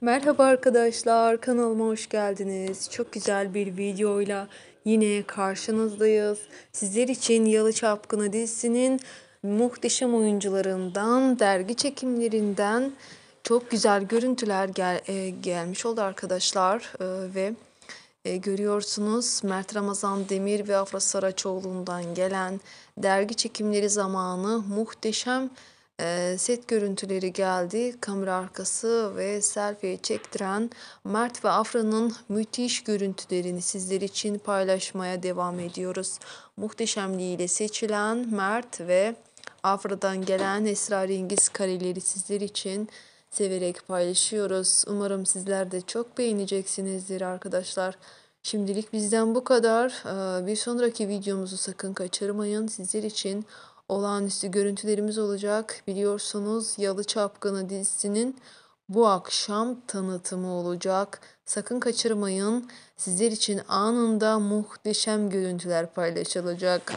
Merhaba arkadaşlar kanalıma hoş geldiniz. Çok güzel bir videoyla yine karşınızdayız. Sizler için Yalı Çapkını dizisinin muhteşem oyuncularından, dergi çekimlerinden çok güzel görüntüler gel e, gelmiş oldu arkadaşlar e, ve e, görüyorsunuz Mert Ramazan Demir ve Afra Saraçoğlu'ndan gelen dergi çekimleri zamanı muhteşem set görüntüleri geldi. Kamera arkası ve selfie çektiren Mert ve Afra'nın müthiş görüntülerini sizler için paylaşmaya devam ediyoruz. Muhteşemliğiyle seçilen Mert ve Afra'dan gelen esrarengiz kareleri sizler için severek paylaşıyoruz. Umarım sizler de çok beğeneceksinizdir arkadaşlar. Şimdilik bizden bu kadar. Bir sonraki videomuzu sakın kaçırmayın. Sizler için olağanüstü görüntülerimiz olacak. Biliyorsunuz Yalı Çapkını dizisinin bu akşam tanıtımı olacak. Sakın kaçırmayın. Sizler için anında muhteşem görüntüler paylaşılacak.